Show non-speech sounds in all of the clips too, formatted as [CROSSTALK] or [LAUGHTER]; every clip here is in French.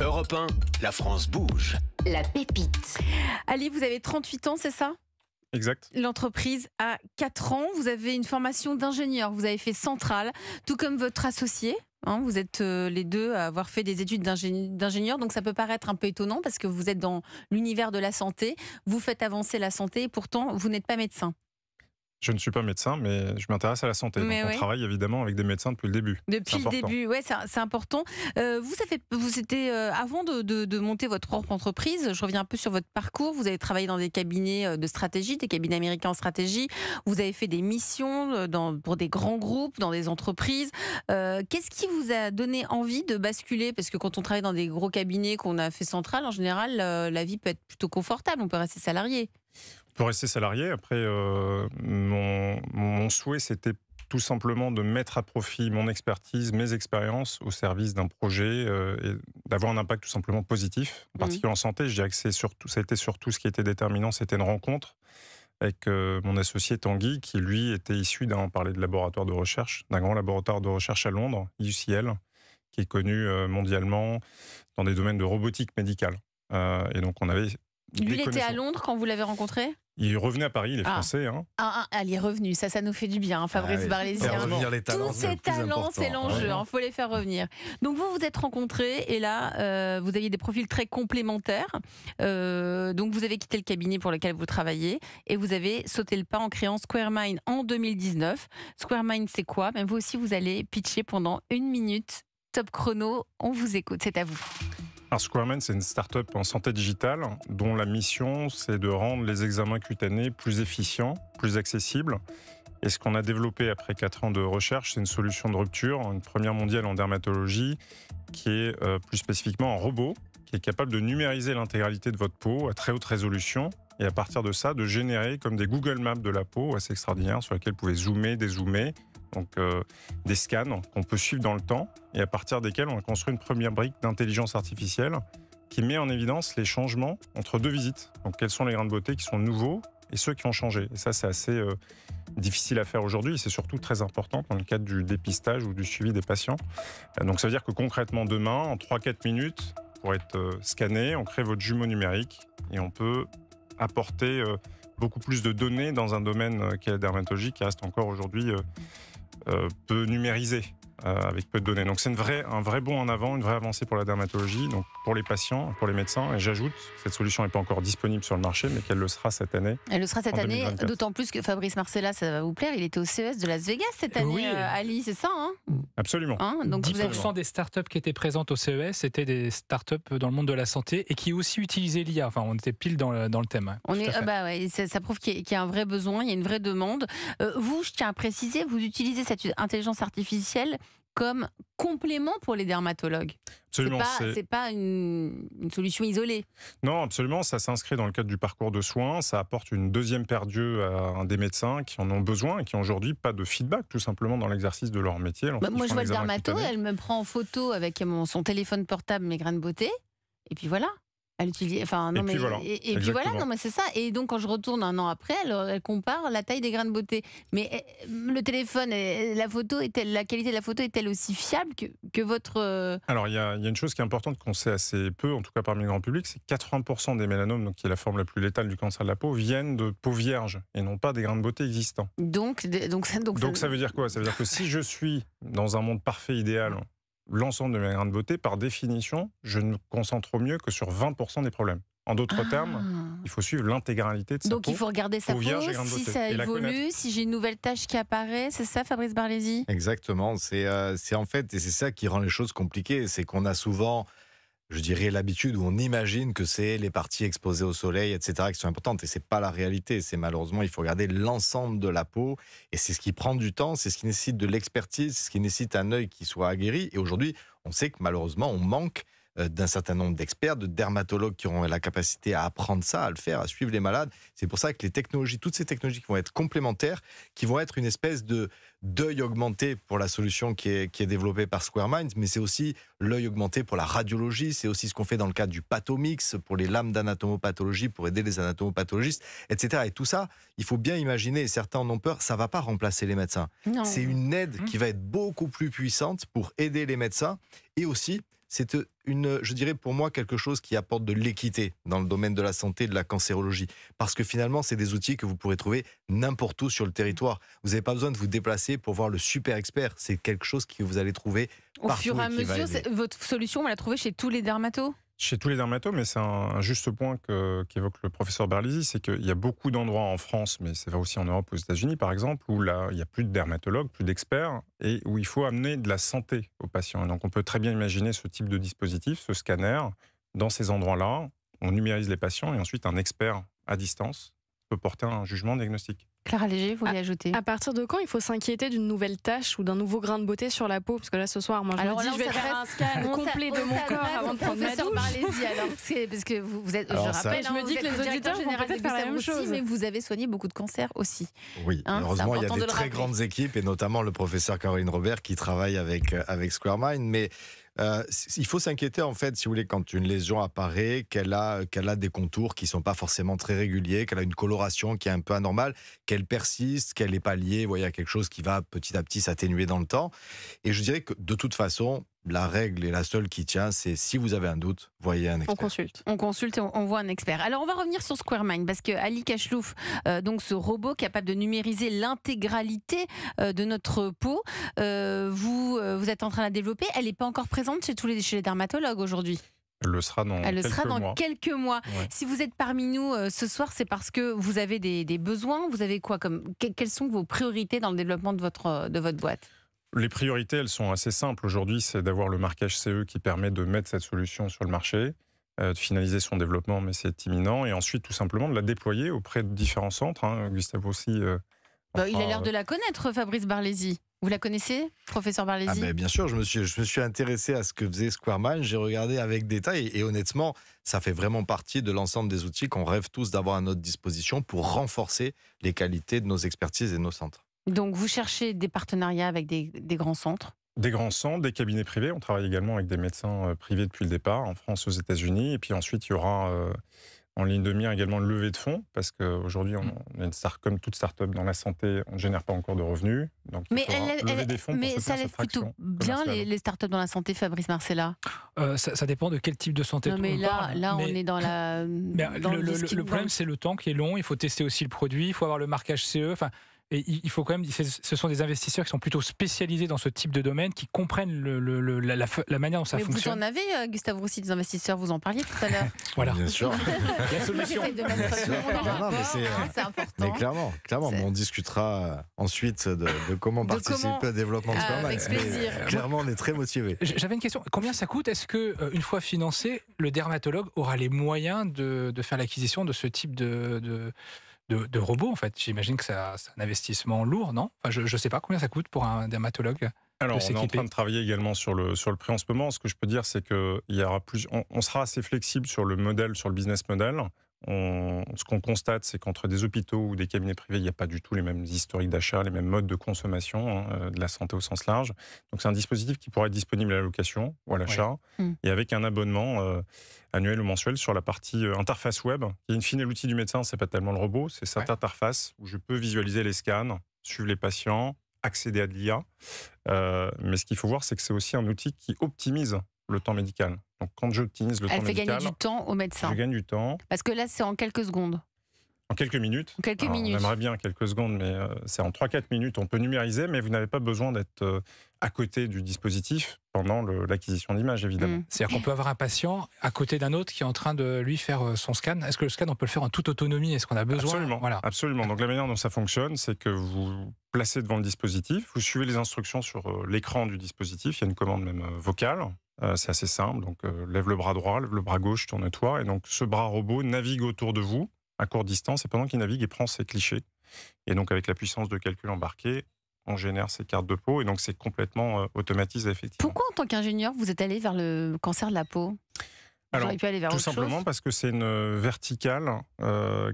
Europe 1, la France bouge. La pépite. Ali, vous avez 38 ans, c'est ça Exact. L'entreprise a 4 ans. Vous avez une formation d'ingénieur. Vous avez fait centrale, tout comme votre associé. Hein. vous êtes euh, les deux à avoir fait des études d'ingénieur, donc ça peut paraître un peu étonnant parce que vous êtes dans l'univers de la santé, vous faites avancer la santé et pourtant vous n'êtes pas médecin. Je ne suis pas médecin, mais je m'intéresse à la santé. Donc, On travaille évidemment avec des médecins depuis le début. Depuis le début, ouais, c'est important. Euh, vous, avez, vous étiez, euh, avant de, monter votre propre entreprise, je reviens un peu sur votre parcours. Vous avez travaillé dans des cabinets euh, de stratégie, des cabinets américains en stratégie. Vous avez fait des missions dans, pour des grands groupes, dans des entreprises. Qu'est-ce qui vous a donné envie de basculer Parce que quand on travaille dans des gros cabinets qu'on a fait central, en général, la vie peut être plutôt confortable. On peut rester salarié. Pour rester salarié. Après, euh, mon, souhait, c'était tout simplement de mettre à profit mon expertise, mes expériences au service d'un projet euh, et d'avoir un impact tout simplement positif, en mmh. particulier en santé. Je dirais que c'est surtout, ça a été surtout ce qui était déterminant, c'était une rencontre avec euh, mon associé Tanguy, qui lui était issu d'un, on de laboratoire de recherche, d'un grand laboratoire de recherche à Londres, UCL, qui est connu mondialement dans des domaines de robotique médicale. et donc on avait lui, il était à Londres quand vous l'avez rencontré il revenait à Paris, il est ah. Français. Hein. Ah, ah, ah, il est revenu, ça, ça nous fait du bien, hein, Fabrice hein. les Barlésien. Tous ces talents, c'est l'enjeu, il hein, faut les faire revenir. Donc vous vous êtes rencontrés et là, euh, vous aviez des profils très complémentaires. Euh, donc vous avez quitté le cabinet pour lequel vous travaillez et vous avez sauté le pas en créant Mind en 2019. Mind, c'est quoi ben, Vous aussi, vous allez pitcher pendant une minute, top chrono, on vous écoute, c'est à vous. Squareman, c'est une start-up en santé digitale dont la mission, c'est de rendre les examens cutanés plus efficients, plus accessibles. Et ce qu'on a développé après quatre ans de recherche, c'est une solution de rupture, une première mondiale en dermatologie, qui est euh, plus spécifiquement un robot qui est capable de numériser l'intégralité de votre peau à très haute résolution et à partir de ça, de générer comme des Google Maps de la peau assez extraordinaire sur laquelle vous pouvez zoomer, dézoomer, donc euh, des scans qu'on peut suivre dans le temps et à partir desquels on a construit une première brique d'intelligence artificielle qui met en évidence les changements entre deux visites. Donc quels sont les grains de beauté qui sont nouveaux et ceux qui ont changé. Et ça, c'est assez euh, difficile à faire aujourd'hui. C'est surtout très important dans le cadre du dépistage ou du suivi des patients. Euh, donc ça veut dire que concrètement, demain, en 3-4 minutes, pour être scanné, on crée votre jumeau numérique et on peut apporter beaucoup plus de données dans un domaine qui est la dermatologie, qui reste encore aujourd'hui euh, peu numérisé. Euh, avec peu de données. Donc c'est un vrai bond en avant, une vraie avancée pour la dermatologie, donc pour les patients, pour les médecins. Et j'ajoute, cette solution n'est pas encore disponible sur le marché, mais qu'elle le sera cette année. Elle le sera cette année, d'autant plus que Fabrice Marcella, ça va vous plaire, il était au CES de Las Vegas cette année, euh, Ali, c'est ça hein Absolument. Hein donc 10% vous avez... des startups qui étaient présentes au CES étaient des startups dans le monde de la santé et qui aussi utilisaient l'IA. Enfin, on était pile dans le, dans le thème. Hein. on est, bah ouais, ça, prouve qu'il y, a un vrai besoin, il y a une vraie demande. Euh, vous, je tiens à préciser, vous utilisez cette intelligence artificielle comme complément pour les dermatologues. Absolument. C'est pas, pas une, solution isolée. Non, absolument. Ça s'inscrit dans le cadre du parcours de soins. Ça apporte une deuxième paire d'yeux à un des médecins qui en ont besoin et qui aujourd'hui pas de feedback tout simplement dans l'exercice de leur métier. Bah, moi, je vois le dermatologue, elle me prend en photo avec son téléphone portable, mes grains de beauté. Et puis voilà. Elle utilise. Enfin, non, et mais, puis voilà. Et, puis voilà, non, mais c'est ça. Et donc, quand je retourne un an après, elle, euh, elle compare la taille des grains de beauté. Mais euh, le téléphone, la photo, est la qualité de la photo est-elle aussi fiable que, que votre. Euh, Alors, il y, a une chose qui est importante qu'on sait assez peu, en tout cas parmi le grand public, c'est que 80% des mélanomes, donc qui est la forme la plus létale du cancer de la peau, viennent de peau vierge et non pas des grains de beauté existants. Donc, [LAUGHS] donc, donc, donc ça veut dire quoi Ça veut dire que si je suis dans un monde parfait, idéal, l'ensemble de mes grains de beauté, par définition, je ne me concentre au mieux que sur 20% des problèmes. En d'autres ah. termes, il faut suivre l'intégralité de sa Donc il faut regarder sa peau, si ça évolue, si j'ai une nouvelle tâche qui apparaît, c'est ça Fabrice Barlesi Exactement, euh, c'est en fait, et c'est ça qui rend les choses compliquées, c'est qu'on a souvent je dirais, l'habitude où on imagine que c'est les parties exposées au soleil, etc., qui sont importantes. Et n'est pas la réalité. C'est malheureusement, il faut regarder l'ensemble de la peau. Et c'est ce qui prend du temps, c'est ce qui nécessite de l'expertise, c'est ce qui nécessite un œil qui soit aguerri. Et aujourd'hui, on sait que malheureusement, on manque euh, d'un certain nombre d'experts, de dermatologues qui auront la capacité à apprendre ça, à le faire, à suivre les malades. C'est pour ça que les technologies, toutes ces technologies qui vont être complémentaires, qui vont être une espèce de d'œil augmenté pour la solution qui est, qui est développée par Square Minds, mais c'est aussi l'œil augmenté pour la radiologie, c'est aussi ce qu'on fait dans le cadre du pathomix, pour les lames d'anatomopathologie, pour aider les anatomopathologistes, etc. Et tout ça, il faut bien imaginer, et certains en ont peur, ça va pas remplacer les médecins. C'est une aide mmh. qui va être beaucoup plus puissante pour aider les médecins et aussi c'est euh, une, je dirais pour moi, quelque chose qui apporte de l'équité dans le domaine de la santé et de la cancérologie. Parce que finalement, c'est des outils que vous pourrez trouver n'importe où sur le territoire. Vous n'avez pas besoin de vous déplacer pour voir le super expert. C'est quelque chose que vous allez trouver. Au fur et à mesure, votre solution, on la trouver chez tous les dermatos chez tous les dermatos, mais c'est un, juste point qu'évoque le professeur Berlisi, c'est qu'il y a beaucoup d'endroits en France, mais ça va aussi en Europe, aux États-Unis par exemple, où là, il n'y a plus de dermatologues, plus d'experts, et où il faut amener de la santé aux patients. donc on peut très bien imaginer ce type de dispositif, ce scanner, dans ces endroits-là, on numérise les patients et ensuite un expert à distance peut porter un jugement diagnostique. Clara Léger, vous y ajoutez À partir de quand il faut s'inquiéter d'une nouvelle tâche ou d'un nouveau grain de beauté sur la peau Parce que là, ce soir, moi, je me dis, je vais faire un scan complet de mon corps avant de prendre ma douche. alors, [LAUGHS] parce que vous, êtes, je me hein, dis que les auditeurs vont peut la même chose. mais vous avez soigné beaucoup de cancers aussi. Oui, hein, heureusement, il y a des de très grandes équipes, et notamment le professeur Caroline Robert qui travaille avec, euh, avec Mind, mais euh, il faut s'inquiéter, en fait, si vous voulez, quand une lésion apparaît, qu'elle a, euh, qu'elle a des contours qui ne sont pas forcément très réguliers, qu'elle a une coloration qui est un peu anormale, qu'elle persiste, qu'elle est pas liée, voyez, à quelque chose qui va petit à petit s'atténuer dans le temps. Et je dirais que de toute façon, la règle est la seule qui tient, c'est si vous avez un doute, voyez un expert. On consulte, on consulte et on, voit un expert. Alors on va revenir sur Squaremind parce que Ali Kachlouf, euh, donc ce robot capable de numériser l'intégralité euh, de notre peau, euh, vous vous êtes en train de la développer. Elle n'est pas encore présente chez tous les chez les dermatologues aujourd'hui. Elle le sera dans, Elle quelques, sera dans mois. quelques mois. Si vous êtes parmi nous ce soir, c'est parce que vous avez des, besoins. Vous avez quoi comme Quelles sont vos priorités dans le développement de votre, de votre boîte les priorités, elles sont assez simples. Aujourd'hui, c'est d'avoir le marquage CE qui permet de mettre cette solution sur le marché, euh, de finaliser son développement, mais c'est imminent, et ensuite tout simplement de la déployer auprès de différents centres. Hein. Gustave aussi. Euh, bah, il a l'air de la connaître, Fabrice Barlesi. Vous la connaissez, professeur Barlesi ah, Bien sûr, je me, suis, intéressé à ce que faisait Squareman, j'ai regardé avec détail et, honnêtement, ça fait vraiment partie de l'ensemble des outils qu'on rêve tous d'avoir à notre disposition pour renforcer les qualités de nos expertises et nos centres. Donc vous cherchez des partenariats avec des, grands centres des grands centres, des cabinets privés. On travaille également avec des médecins euh, privés depuis le départ, en France, aux États-Unis. Et puis ensuite, il y aura euh, en ligne de mire également le levée de fonds, parce qu'aujourd'hui, on, mm. comme toute start-up dans la santé, on ne génère pas encore de revenus. Donc, mais mais ça laisse plutôt bien les, les start-up dans la santé, Fabrice Marcella euh, ça, dépend de quel type de santé non, mais là, Là, on est dans la. le, le, problème, c'est le temps qui est long. Il faut tester aussi le produit, il faut avoir le marquage CE. Enfin, et il faut quand même, ce sont des investisseurs qui sont plutôt spécialisés dans ce type de domaine, qui comprennent le, la, manière dont ça Mais fonctionne. Vous en avez, euh, Gustave aussi des investisseurs, vous en parliez tout à l'heure. [LAUGHS] voilà. Bien sûr. [LAUGHS] la solution. mais c'est ah, euh, important. clairement, clairement. on discutera ensuite de, comment participer au développement de euh, ah, Avec plaisir. clairement, on est très motivé. J'avais une question. Combien ça coûte Est-ce que euh, une fois financé, le dermatologue aura les moyens de, de faire l'acquisition de ce type de de, robots, en fait. J'imagine que c'est un investissement lourd, non enfin, Je ne sais pas combien ça coûte pour un dermatologue. Alors, on est en train de travailler également sur le, sur le prix en ce moment. Ce que je peux dire, c'est que y aura plus, on, sera assez flexible sur le modèle, sur le business model ce qu'on constate, c'est qu'entre des hôpitaux ou des cabinets privés, il n'y a pas du tout les mêmes historiques d'achat, les mêmes modes de consommation hein, euh, de la santé au sens large. Donc c'est un dispositif qui pourrait être disponible à la location ou à l'achat, hmm. et avec un abonnement euh, annuel ou mensuel sur la partie euh, interface web, Et in fine l'outil du médecin, c'est pas tellement le robot, c'est cette interface où je peux visualiser les scans, suivre les patients, accéder à de l'IA. mais ce qu'il faut voir, c'est que c'est aussi un outil qui optimise le temps médical. Donc quand j'optimise le Elle fait gagner du temps au médecin. Je gagne du temps. Parce que là, c'est en quelques secondes. En quelques minutes. En quelques minutes. On aimerait bien quelques secondes, mais euh, c'est en 3-4 minutes. On peut numériser, mais vous n'avez pas besoin d'être euh, à côté du dispositif pendant l'acquisition d'images, évidemment. Mm. C'est-à-dire qu'on peut avoir un patient à côté d'un autre qui est en train de lui faire euh, son scan. Est-ce que le scan, on peut le faire en toute autonomie Est-ce qu'on a besoin Absolument. Voilà. Absolument. Donc la manière dont ça fonctionne, c'est que vous placez devant le dispositif, vous suivez les instructions sur l'écran du dispositif, il y a une commande même vocale, euh, c'est assez simple. Donc, euh, lève le bras droit, lève le bras gauche, tourne-toi. Et donc, ce bras robot navigue autour de vous à courte distance. Et pendant qu'il navigue, il prend ses clichés. Et donc, avec la puissance de calcul embarquée, on génère ces cartes de peau. Et donc, c'est complètement euh, automatisé, effectivement. Pourquoi, en tant qu'ingénieur, vous êtes allé vers le cancer de la peau alors, pu aller tout simplement parce que c'est une verticale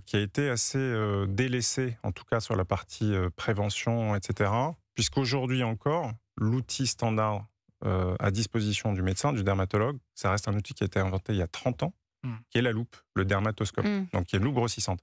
qui a été assez délaissée, en tout cas sur la partie prévention, etc. Puisqu'aujourd'hui encore, l'outil standard euh, à disposition du médecin, du dermatologue. Ça reste un outil qui a été inventé il y a 30 ans, mm. qui est la loupe, le dermatoscope, mm. donc qui est une loupe grossissante.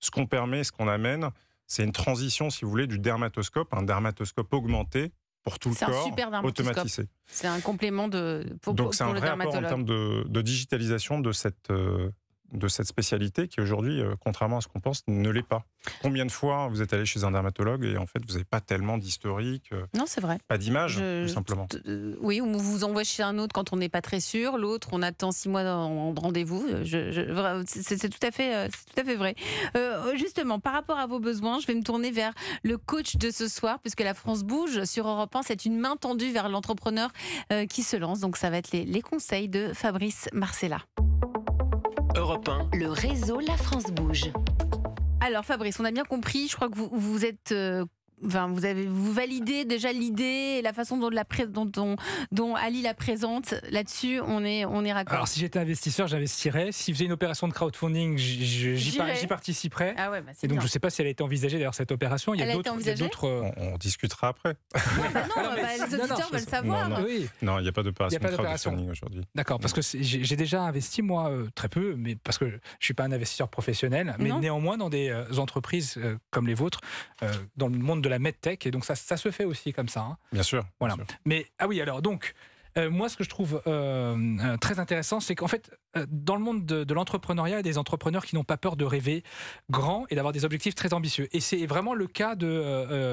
Ce qu'on permet, ce qu'on amène, c'est une transition, si vous voulez, du dermatoscope, un dermatoscope augmenté pour tout le corps, automatisé. C'est un complément de, pour, Donc c'est un vrai en termes de, digitalisation de cette euh, de cette spécialité qui aujourd'hui, euh, contrairement à ce qu'on pense, ne l'est pas. Combien de fois vous êtes allé chez un dermatologue et en fait vous n'avez pas tellement d'historique euh, Non, c'est vrai. Pas d'image, tout simplement. Euh, oui, on vous envoie chez un autre quand on n'est pas très sûr, l'autre on attend six mois en rendez-vous. C'est tout, à fait, tout à fait vrai. justement, par rapport à vos besoins, je vais me tourner vers le coach de ce soir, puisque la France bouge sur Europe 1, c'est une main tendue vers l'entrepreneur qui se lance. Donc ça va être les, les conseils de Fabrice Marcella. Le réseau La France Bouge. Alors Fabrice, on a bien compris, je crois que vous, vous êtes euh, vous avez vous validez déjà l'idée et la façon dont, la, dont Ali la présente. Là-dessus, on est on est raccord. Alors si j'étais investisseur, j'investirais. Si faisait une opération de crowdfunding, j'y participerais. Ah bah, et donc je ne sais pas si elle a été envisagée d'ailleurs cette opération. Il y a d'autres. envisagée euh, On, discutera après. Bah non, [LAUGHS] bah, les auditeurs veulent savoir. Non, il n'y a pas de crowdfunding aujourd'hui. D'accord, parce que j'ai déjà investi moi euh, très peu, mais parce que je ne suis pas un investisseur professionnel, mais néanmoins dans des euh, entreprises comme les vôtres, dans le monde de de la medtech. Et donc, ça, ça se fait aussi comme ça. Hein. Bien sûr. Voilà. Mais, ah oui, alors, donc, euh, moi, ce que je trouve euh, euh, très intéressant, c'est qu'en fait, euh, dans le monde de, l'entrepreneuriat, il y a des entrepreneurs qui n'ont pas peur de rêver grand et d'avoir des objectifs très ambitieux. Et c'est vraiment le cas de, euh,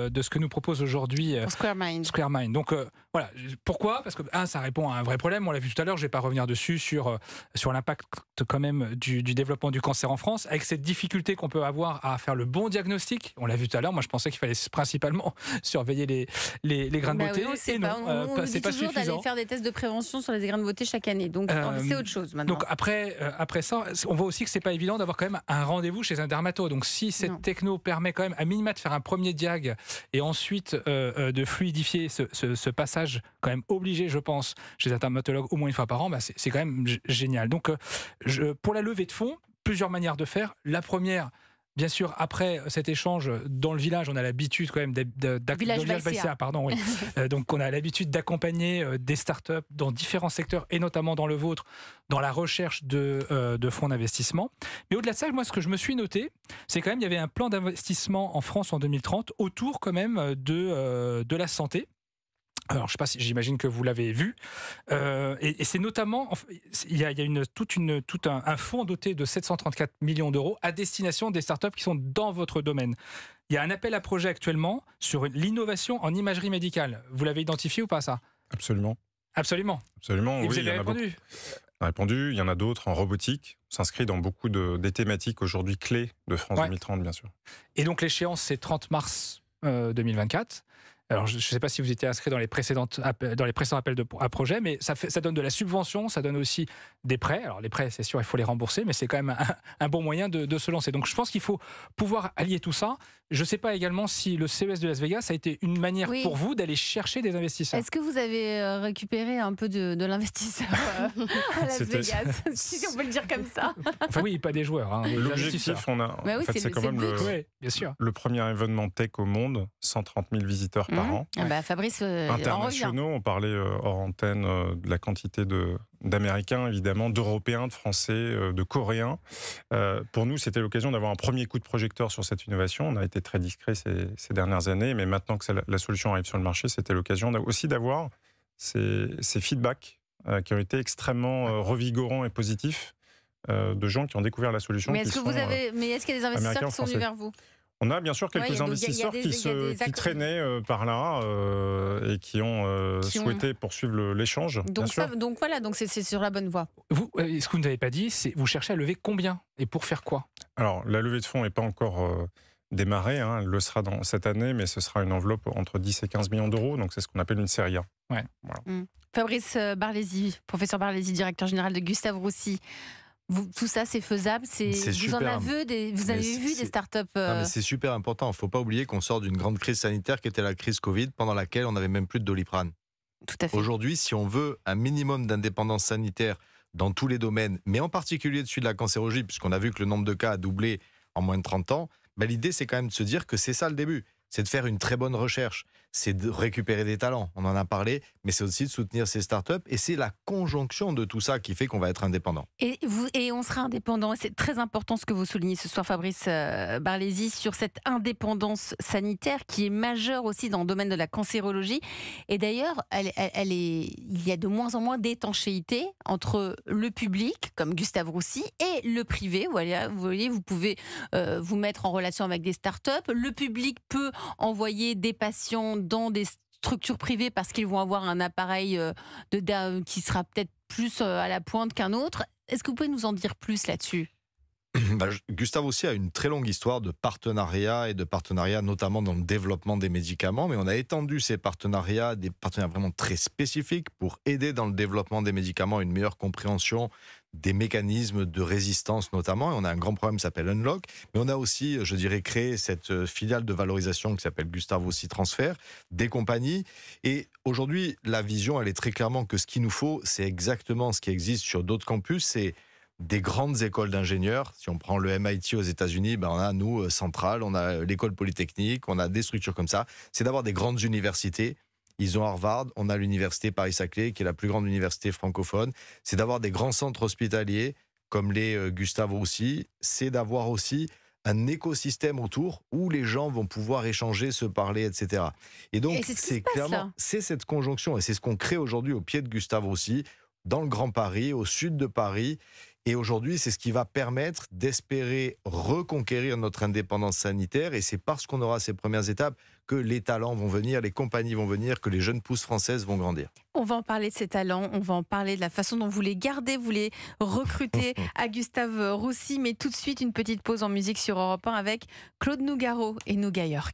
euh, de ce que nous propose aujourd'hui SquareMind. Square Mind. Donc voilà, pourquoi Parce que, un, ça répond à un vrai problème, on l'a vu tout à l'heure, je ne vais pas revenir dessus, sur, sur l'impact quand même du, du, développement du cancer en France, avec cette difficulté qu'on peut avoir à faire le bon diagnostic. On l'a vu tout à l'heure, moi je pensais qu'il fallait principalement [LAUGHS] surveiller les, les, grains de bah beauté. c'est pas, on, pas, toujours d'aller faire des tests de prévention sur les grains de beauté chaque année. Donc c'est autre chose maintenant après, euh, après ça, on voit aussi que c'est pas évident d'avoir quand même un rendez-vous chez un dermato. Donc si cette techno permet quand même à minima de faire un premier diag et ensuite euh, euh, de fluidifier ce, passage quand même obligé, je pense, chez un dermatologue au moins une fois par an, bah, c'est quand même génial. Donc je, pour la levée de fonds, plusieurs manières de faire. La première, Bien sûr, après cet échange dans le village, on a l'habitude quand même d'accompagner. pardon. [LAUGHS] Euh, donc, on a l'habitude d'accompagner euh, des startups dans différents secteurs et notamment dans le vôtre, dans la recherche euh, de, fonds d'investissement. Mais au-delà de ça, moi, ce que je me suis noté, c'est quand même il y avait un plan d'investissement en France en 2030 autour quand même de la santé. Alors, je sais pas, si, j'imagine que vous l'avez vu. Euh, et, c'est notamment, il y a, une, toute une, tout un, fonds doté de 734 millions d'euros à destination des startups qui sont dans votre domaine. Il y a un appel à projet actuellement sur l'innovation en imagerie médicale. Vous l'avez identifié ou pas ça Absolument. Absolument. Absolument. oui, il y répondu. A répondu. Il y en a d'autres en robotique. S'inscrit dans beaucoup de, des thématiques aujourd'hui clés de France 2030, bien sûr. Et donc l'échéance, c'est 30 mars 2024. Euh, alors, je ne sais pas si vous étiez inscrit dans les, précédentes, euh, dans les précédents appels de, à projet, mais ça, donne de la subvention, ça donne aussi des prêts. Alors, les prêts, c'est sûr, il faut les rembourser, mais c'est quand même un, bon moyen de, de, se lancer. Donc, je pense qu'il faut pouvoir allier tout ça. Je ne sais pas également si le CES de Las Vegas a été une manière pour vous d'aller chercher des investisseurs. Est-ce que vous avez euh, récupéré un peu de, l'investisseur euh, à Las Vegas [LAUGHS] [LAUGHS] Si on peut le dire comme ça. Enfin oui, pas des joueurs. Hein, L'objectif, on a. Bah c'est quand même le, bien sûr. le, premier événement tech au monde, 130 000 visiteurs par mhm. an. Ah bah, Fabrice, euh, internationaux, on parlait hors antenne de la quantité de, d'Américains, évidemment, d'Européens, de Français, euh, de Coréens. Euh, pour nous, c'était l'occasion d'avoir un premier coup de projecteur sur cette innovation. On a été très discret ces, dernières années, mais maintenant que la solution arrive sur le marché, c'était l'occasion aussi d'avoir ces, ces, feedbacks euh, qui ont été extrêmement revigorants et positifs de gens qui ont découvert la solution. Mais est-ce vous mais est-ce qu'il y a des investisseurs qui sont venus vers vous on a bien sûr quelques investisseurs qui, se, traînaient euh, par là euh, et euh, qui ont souhaité poursuivre l'échange. Donc, voilà, donc c'est sur la bonne voie. Vous, ce que vous n'avez pas dit, c'est vous cherchez à lever combien et pour faire quoi Alors la levée de fonds n'est pas encore démarrée, hein. elle le sera dans cette année, mais ce sera une enveloppe entre 10 et 15 millions d'euros, donc c'est ce qu'on appelle une série A. Mm. Fabrice Barlesi, professeur Barlesi, directeur général de Gustave Roussy tout ça, c'est faisable. vous en avez, vu des startups. Euh c'est super important. Il ne faut pas oublier qu'on sort d'une grande crise sanitaire qui était la crise Covid, pendant laquelle on n'avait même plus de doliprane. Aujourd'hui, si on veut un minimum d'indépendance sanitaire dans tous les domaines, mais en particulier celui de la cancérologie, puisqu'on a vu que le nombre de cas a doublé en moins de 30 ans, bah, l'idée, c'est quand même de se dire que c'est ça le début. C'est de faire une très bonne recherche c'est de récupérer des talents, on en a parlé, mais c'est aussi de soutenir ces startups. Et c'est la conjonction de tout ça qui fait qu'on va être indépendant. Et, vous, et on sera indépendant. Et c'est très important ce que vous soulignez ce soir, Fabrice euh, Barlesi, sur cette indépendance sanitaire qui est majeure aussi dans le domaine de la cancérologie. Et d'ailleurs, elle, elle, est, il y a de moins en moins d'étanchéité entre le public, comme Gustave Roussy, et le privé. Voilà, vous voyez, vous pouvez euh, vous mettre en relation avec des startups. Le public peut envoyer des patients dans des structures privées parce qu'ils vont avoir un appareil euh, de, qui sera peut-être plus euh, à la pointe qu'un autre. Est-ce que vous pouvez nous en dire plus là-dessus Gustavo bah, Gustave aussi a une très longue histoire de partenariats et de partenariats notamment dans le développement des médicaments, mais on a étendu ces partenariats, des partenariats vraiment très spécifiques pour aider dans le développement des médicaments une meilleure compréhension des mécanismes de résistance notamment. Et on a un grand problème qui s'appelle Unlock, mais on a aussi, je dirais, créé cette euh, filiale de valorisation qui s'appelle Gustave aussi Transfert, des compagnies. Et aujourd'hui, la vision, elle est très clairement que ce qu'il nous faut, c'est exactement ce qui existe sur d'autres campus, c'est des grandes écoles d'ingénieurs. Si on prend le MIT aux États-Unis, ben on a nous euh, Central, on a euh, l'école polytechnique, on a des structures comme ça. C'est d'avoir des grandes universités. Ils ont Harvard, on a l'université Paris-Saclay qui est la plus grande université francophone. C'est d'avoir des grands centres hospitaliers comme les euh, Gustave Roussy. C'est d'avoir aussi un écosystème autour où les gens vont pouvoir échanger, se parler, etc. Et donc, c'est clairement, c'est cette conjonction et c'est ce qu'on crée aujourd'hui au pied de Gustave Roussy, dans le Grand Paris, au sud de Paris. Et aujourd'hui, c'est ce qui va permettre d'espérer reconquérir notre indépendance sanitaire. Et c'est parce qu'on aura ces premières étapes que les talents vont venir, les compagnies vont venir, que les jeunes pousses françaises vont grandir. On va en parler de ces talents, on va en parler de la façon dont vous les gardez, vous les recrutez [LAUGHS] à Gustave Roussy. Mais tout de suite, une petite pause en musique sur Europe 1 avec Claude Nougaro et York.